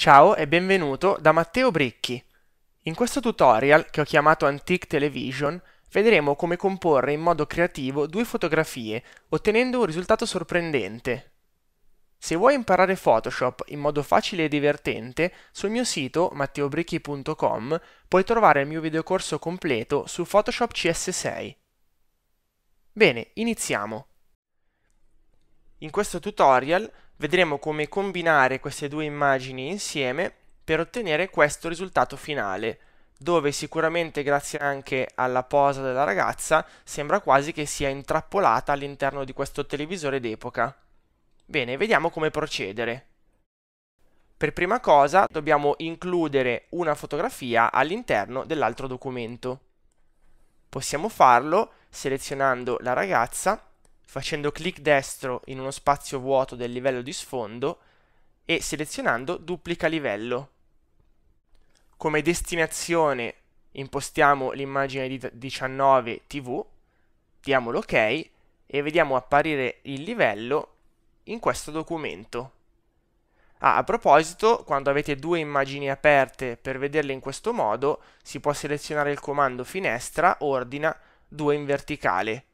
Ciao e benvenuto da Matteo Bricchi. In questo tutorial, che ho chiamato Antique Television, vedremo come comporre in modo creativo due fotografie, ottenendo un risultato sorprendente. Se vuoi imparare Photoshop in modo facile e divertente, sul mio sito matteobricchi.com puoi trovare il mio videocorso completo su Photoshop CS6. Bene, iniziamo. In questo tutorial vedremo come combinare queste due immagini insieme per ottenere questo risultato finale, dove sicuramente grazie anche alla posa della ragazza sembra quasi che sia intrappolata all'interno di questo televisore d'epoca. Bene, vediamo come procedere. Per prima cosa dobbiamo includere una fotografia all'interno dell'altro documento. Possiamo farlo selezionando la ragazza facendo clic destro in uno spazio vuoto del livello di sfondo e selezionando duplica livello. Come destinazione impostiamo l'immagine di 19 TV, diamo l'ok ok e vediamo apparire il livello in questo documento. Ah, a proposito, quando avete due immagini aperte per vederle in questo modo, si può selezionare il comando finestra, ordina, due in verticale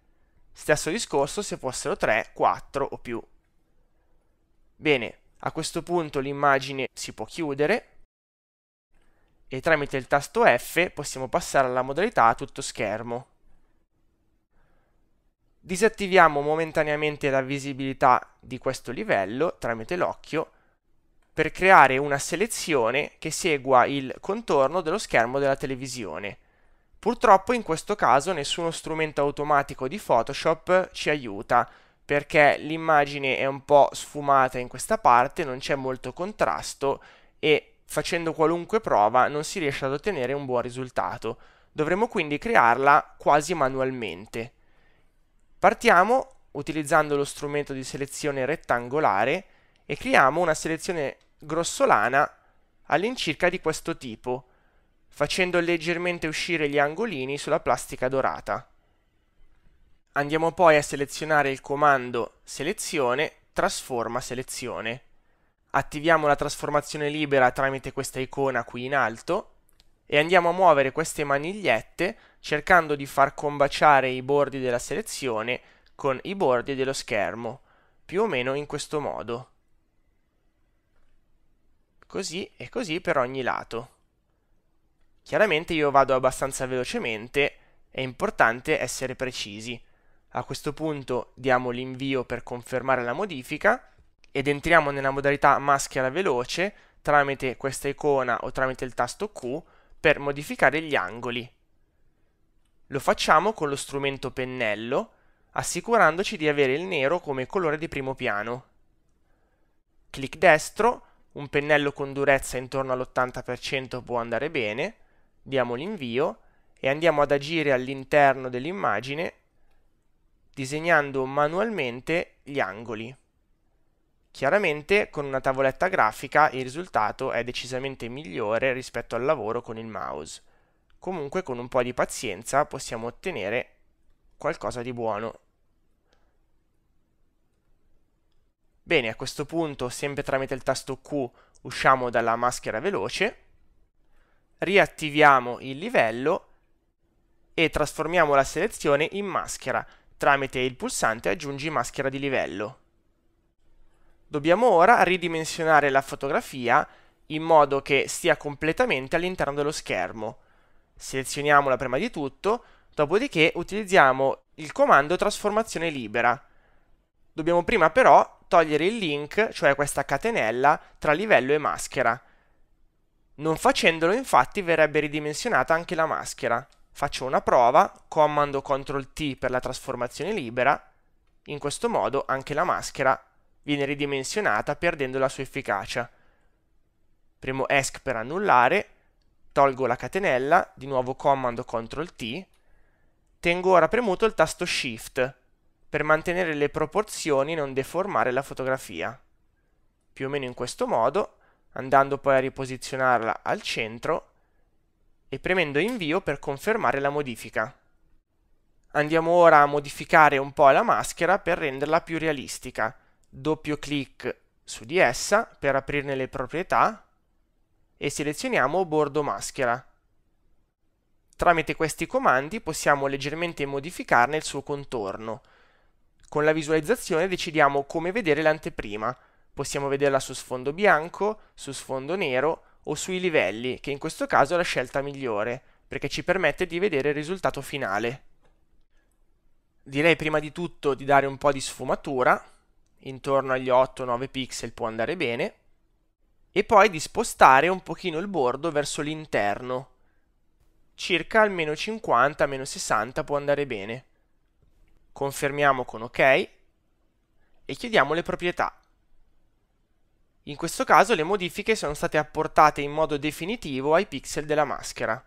Stesso discorso se fossero 3, 4 o più. Bene, a questo punto l'immagine si può chiudere e tramite il tasto F possiamo passare alla modalità tutto schermo. Disattiviamo momentaneamente la visibilità di questo livello tramite l'occhio per creare una selezione che segua il contorno dello schermo della televisione. Purtroppo in questo caso nessuno strumento automatico di Photoshop ci aiuta perché l'immagine è un po' sfumata in questa parte, non c'è molto contrasto e facendo qualunque prova non si riesce ad ottenere un buon risultato. Dovremo quindi crearla quasi manualmente. Partiamo utilizzando lo strumento di selezione rettangolare e creiamo una selezione grossolana all'incirca di questo tipo facendo leggermente uscire gli angolini sulla plastica dorata. Andiamo poi a selezionare il comando selezione trasforma selezione. Attiviamo la trasformazione libera tramite questa icona qui in alto e andiamo a muovere queste manigliette cercando di far combaciare i bordi della selezione con i bordi dello schermo, più o meno in questo modo. Così e così per ogni lato. Chiaramente io vado abbastanza velocemente, è importante essere precisi. A questo punto diamo l'invio per confermare la modifica ed entriamo nella modalità maschera veloce tramite questa icona o tramite il tasto Q per modificare gli angoli. Lo facciamo con lo strumento pennello, assicurandoci di avere il nero come colore di primo piano. Clic destro, un pennello con durezza intorno all'80% può andare bene, diamo l'invio e andiamo ad agire all'interno dell'immagine disegnando manualmente gli angoli. Chiaramente con una tavoletta grafica il risultato è decisamente migliore rispetto al lavoro con il mouse. Comunque con un po' di pazienza possiamo ottenere qualcosa di buono. Bene, a questo punto sempre tramite il tasto Q usciamo dalla maschera veloce riattiviamo il livello e trasformiamo la selezione in maschera tramite il pulsante aggiungi maschera di livello. Dobbiamo ora ridimensionare la fotografia in modo che stia completamente all'interno dello schermo. Selezioniamola prima di tutto, dopodiché utilizziamo il comando trasformazione libera. Dobbiamo prima però togliere il link, cioè questa catenella, tra livello e maschera. Non facendolo infatti verrebbe ridimensionata anche la maschera. Faccio una prova, comando CTRL T per la trasformazione libera, in questo modo anche la maschera viene ridimensionata perdendo la sua efficacia. Premo ESC per annullare, tolgo la catenella, di nuovo comando CTRL T, tengo ora premuto il tasto SHIFT per mantenere le proporzioni e non deformare la fotografia. Più o meno in questo modo andando poi a riposizionarla al centro e premendo invio per confermare la modifica. Andiamo ora a modificare un po' la maschera per renderla più realistica. Doppio clic su di essa per aprirne le proprietà e selezioniamo bordo maschera. Tramite questi comandi possiamo leggermente modificarne il suo contorno. Con la visualizzazione decidiamo come vedere l'anteprima, Possiamo vederla su sfondo bianco, su sfondo nero o sui livelli, che in questo caso è la scelta migliore, perché ci permette di vedere il risultato finale. Direi prima di tutto di dare un po' di sfumatura, intorno agli 8-9 pixel può andare bene, e poi di spostare un pochino il bordo verso l'interno, circa almeno 50-60 può andare bene. Confermiamo con ok e chiediamo le proprietà. In questo caso le modifiche sono state apportate in modo definitivo ai pixel della maschera.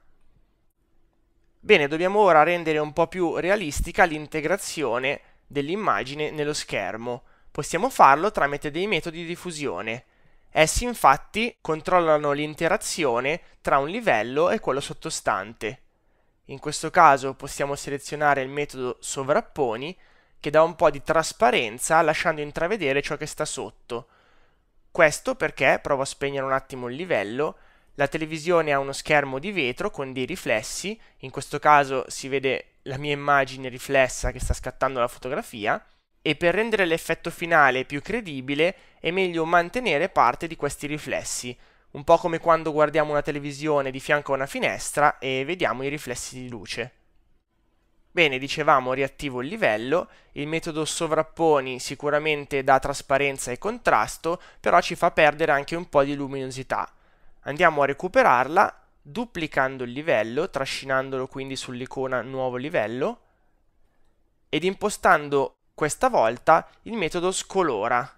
Bene, dobbiamo ora rendere un po' più realistica l'integrazione dell'immagine nello schermo. Possiamo farlo tramite dei metodi di fusione. Essi infatti controllano l'interazione tra un livello e quello sottostante. In questo caso possiamo selezionare il metodo sovrapponi che dà un po' di trasparenza lasciando intravedere ciò che sta sotto questo perché, provo a spegnere un attimo il livello, la televisione ha uno schermo di vetro con dei riflessi, in questo caso si vede la mia immagine riflessa che sta scattando la fotografia, e per rendere l'effetto finale più credibile è meglio mantenere parte di questi riflessi, un po' come quando guardiamo una televisione di fianco a una finestra e vediamo i riflessi di luce. Bene, dicevamo riattivo il livello, il metodo sovrapponi sicuramente dà trasparenza e contrasto, però ci fa perdere anche un po' di luminosità. Andiamo a recuperarla duplicando il livello, trascinandolo quindi sull'icona nuovo livello ed impostando questa volta il metodo scolora.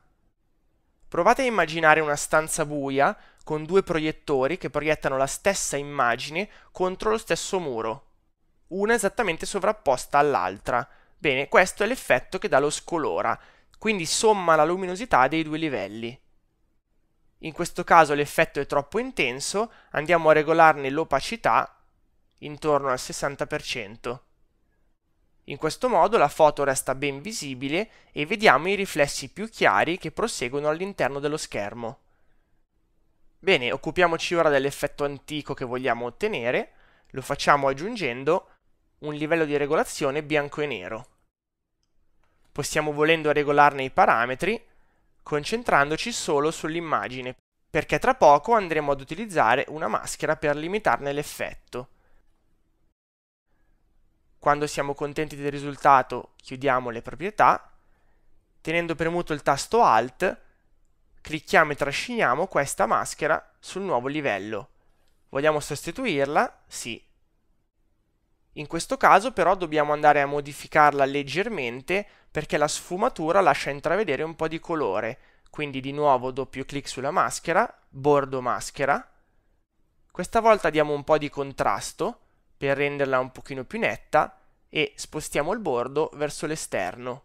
Provate a immaginare una stanza buia con due proiettori che proiettano la stessa immagine contro lo stesso muro una esattamente sovrapposta all'altra. Bene, questo è l'effetto che dà lo scolora, quindi somma la luminosità dei due livelli. In questo caso l'effetto è troppo intenso, andiamo a regolarne l'opacità intorno al 60%. In questo modo la foto resta ben visibile e vediamo i riflessi più chiari che proseguono all'interno dello schermo. Bene, occupiamoci ora dell'effetto antico che vogliamo ottenere, lo facciamo aggiungendo un livello di regolazione bianco e nero. Possiamo volendo regolarne i parametri, concentrandoci solo sull'immagine, perché tra poco andremo ad utilizzare una maschera per limitarne l'effetto. Quando siamo contenti del risultato, chiudiamo le proprietà, tenendo premuto il tasto Alt, clicchiamo e trasciniamo questa maschera sul nuovo livello. Vogliamo sostituirla? Sì. In questo caso però dobbiamo andare a modificarla leggermente perché la sfumatura lascia intravedere un po' di colore, quindi di nuovo doppio clic sulla maschera, bordo maschera, questa volta diamo un po' di contrasto per renderla un pochino più netta e spostiamo il bordo verso l'esterno,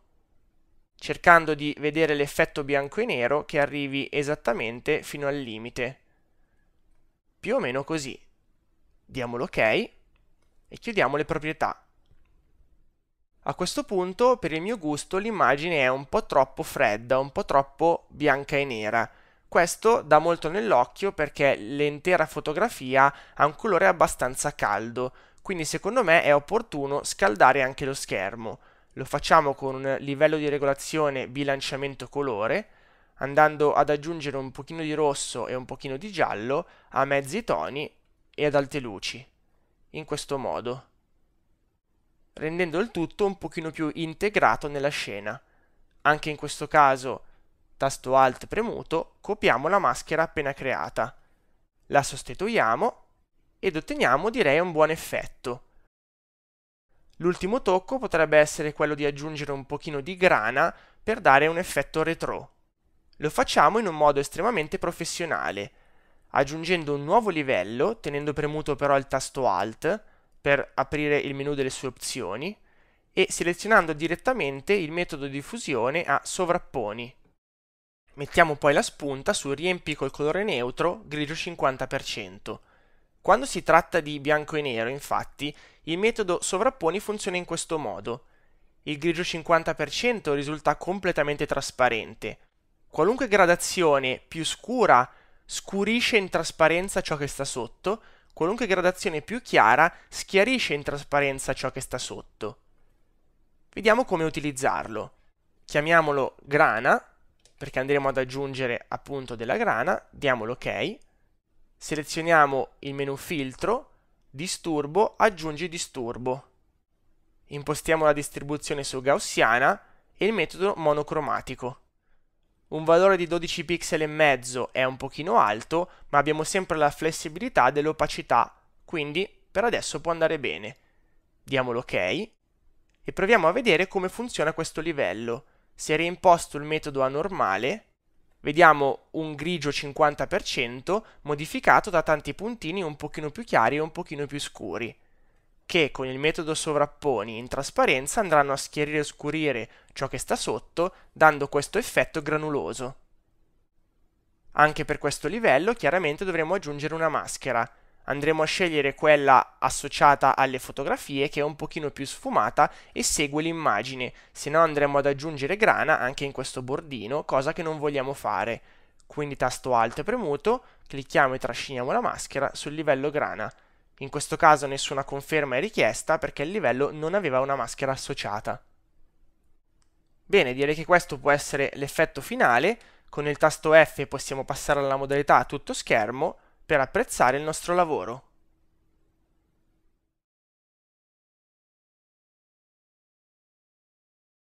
cercando di vedere l'effetto bianco e nero che arrivi esattamente fino al limite. Più o meno così. Diamolo ok e chiudiamo le proprietà. A questo punto, per il mio gusto, l'immagine è un po' troppo fredda, un po' troppo bianca e nera. Questo dà molto nell'occhio perché l'intera fotografia ha un colore abbastanza caldo, quindi secondo me è opportuno scaldare anche lo schermo. Lo facciamo con un livello di regolazione bilanciamento colore, andando ad aggiungere un pochino di rosso e un pochino di giallo a mezzi toni e ad alte luci in questo modo, rendendo il tutto un pochino più integrato nella scena. Anche in questo caso, tasto Alt premuto, copiamo la maschera appena creata, la sostituiamo ed otteniamo direi un buon effetto. L'ultimo tocco potrebbe essere quello di aggiungere un pochino di grana per dare un effetto retro. Lo facciamo in un modo estremamente professionale, aggiungendo un nuovo livello, tenendo premuto però il tasto Alt per aprire il menu delle sue opzioni e selezionando direttamente il metodo di fusione a sovrapponi. Mettiamo poi la spunta su riempi col colore neutro grigio 50%. Quando si tratta di bianco e nero, infatti, il metodo sovrapponi funziona in questo modo. Il grigio 50% risulta completamente trasparente. Qualunque gradazione più scura scurisce in trasparenza ciò che sta sotto, qualunque gradazione più chiara schiarisce in trasparenza ciò che sta sotto. Vediamo come utilizzarlo. Chiamiamolo grana, perché andremo ad aggiungere appunto della grana, diamo l'ok, selezioniamo il menu filtro, disturbo, aggiungi disturbo. Impostiamo la distribuzione su gaussiana e il metodo monocromatico. Un valore di 12 pixel e mezzo è un pochino alto, ma abbiamo sempre la flessibilità dell'opacità, quindi per adesso può andare bene. Diamo l'ok e proviamo a vedere come funziona questo livello. Se reimposto il metodo a normale, vediamo un grigio 50% modificato da tanti puntini un pochino più chiari e un pochino più scuri che con il metodo sovrapponi in trasparenza andranno a schiarire e scurire ciò che sta sotto, dando questo effetto granuloso. Anche per questo livello chiaramente dovremo aggiungere una maschera. Andremo a scegliere quella associata alle fotografie che è un pochino più sfumata e segue l'immagine, se no andremo ad aggiungere grana anche in questo bordino, cosa che non vogliamo fare. Quindi tasto Alt premuto, clicchiamo e trasciniamo la maschera sul livello grana. In questo caso nessuna conferma è richiesta perché il livello non aveva una maschera associata. Bene, direi che questo può essere l'effetto finale. Con il tasto F possiamo passare alla modalità tutto schermo per apprezzare il nostro lavoro.